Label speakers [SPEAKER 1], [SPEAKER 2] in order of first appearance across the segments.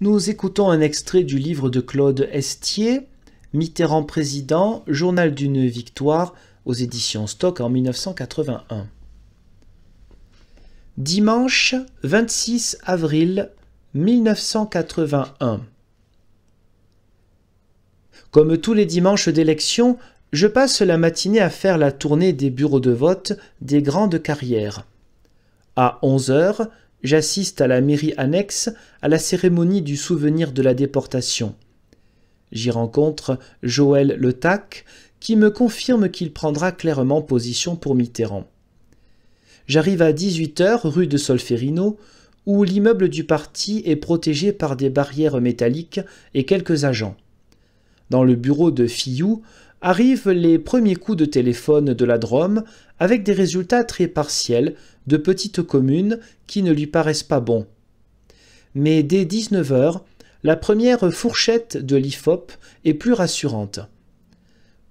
[SPEAKER 1] Nous écoutons un extrait du livre de Claude Estier, Mitterrand président, journal d'une victoire, aux éditions Stock en 1981. Dimanche 26 avril 1981. Comme tous les dimanches d'élection, je passe la matinée à faire la tournée des bureaux de vote des grandes carrières. À 11 heures, j'assiste à la mairie annexe à la cérémonie du souvenir de la déportation. J'y rencontre Joël Le Tac, qui me confirme qu'il prendra clairement position pour Mitterrand. J'arrive à 18h rue de Solferino, où l'immeuble du parti est protégé par des barrières métalliques et quelques agents. Dans le bureau de Fillou arrivent les premiers coups de téléphone de la Drôme avec des résultats très partiels de petites communes qui ne lui paraissent pas bon. Mais dès 19h, la première fourchette de l'IFOP est plus rassurante.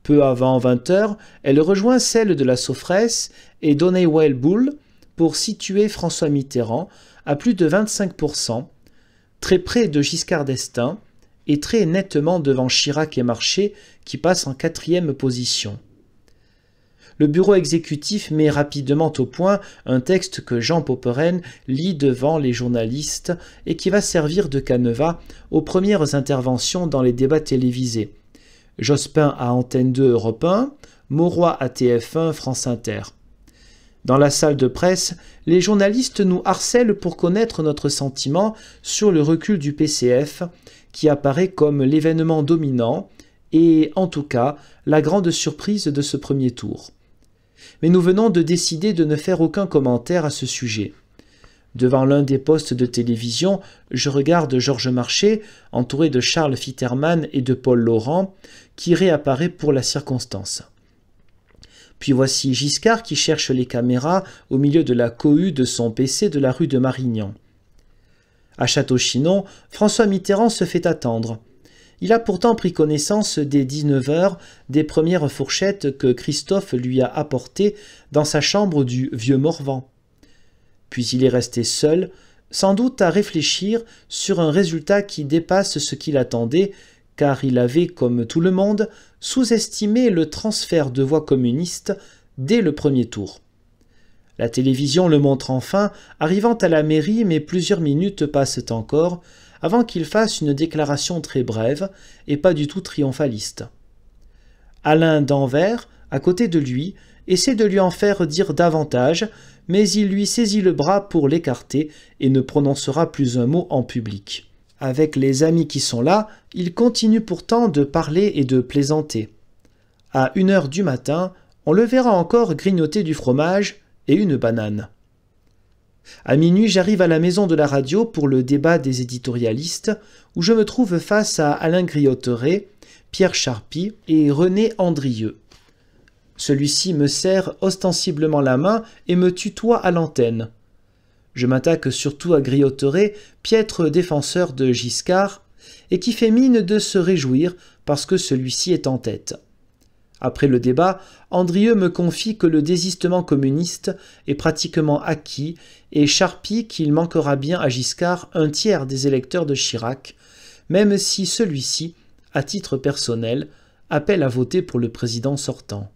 [SPEAKER 1] Peu avant 20h, elle rejoint celle de la Saufresse et d'Onewell Bull pour situer François Mitterrand à plus de 25%, très près de Giscard d'Estaing et très nettement devant Chirac et Marché qui passent en quatrième position. Le bureau exécutif met rapidement au point un texte que Jean Popperen lit devant les journalistes et qui va servir de canevas aux premières interventions dans les débats télévisés. Jospin à Antenne 2 Europe 1, Mauroy à TF1 France Inter. Dans la salle de presse, les journalistes nous harcèlent pour connaître notre sentiment sur le recul du PCF, qui apparaît comme l'événement dominant, et, en tout cas la grande surprise de ce premier tour. Mais nous venons de décider de ne faire aucun commentaire à ce sujet. Devant l'un des postes de télévision, je regarde Georges Marchais, entouré de Charles Fitterman et de Paul Laurent, qui réapparaît pour la circonstance. Puis voici Giscard qui cherche les caméras au milieu de la cohue de son PC de la rue de Marignan. À Château-Chinon, François Mitterrand se fait attendre. Il a pourtant pris connaissance dès 19 heures des premières fourchettes que Christophe lui a apportées dans sa chambre du vieux Morvan. Puis il est resté seul, sans doute à réfléchir sur un résultat qui dépasse ce qu'il attendait, car il avait, comme tout le monde, sous-estimé le transfert de voix communiste dès le premier tour. La télévision le montre enfin, arrivant à la mairie, mais plusieurs minutes passent encore, avant qu'il fasse une déclaration très brève et pas du tout triomphaliste. Alain d'Anvers, à côté de lui, essaie de lui en faire dire davantage, mais il lui saisit le bras pour l'écarter et ne prononcera plus un mot en public. Avec les amis qui sont là, il continue pourtant de parler et de plaisanter. À une heure du matin, on le verra encore grignoter du fromage et une banane. À minuit, j'arrive à la maison de la radio pour le débat des éditorialistes, où je me trouve face à Alain Griotteret, Pierre Charpie et René Andrieux. Celui-ci me serre ostensiblement la main et me tutoie à l'antenne. Je m'attaque surtout à Griotteret, piètre défenseur de Giscard, et qui fait mine de se réjouir parce que celui-ci est en tête. Après le débat, Andrieux me confie que le désistement communiste est pratiquement acquis et charpie qu'il manquera bien à Giscard un tiers des électeurs de Chirac, même si celui-ci, à titre personnel, appelle à voter pour le président sortant.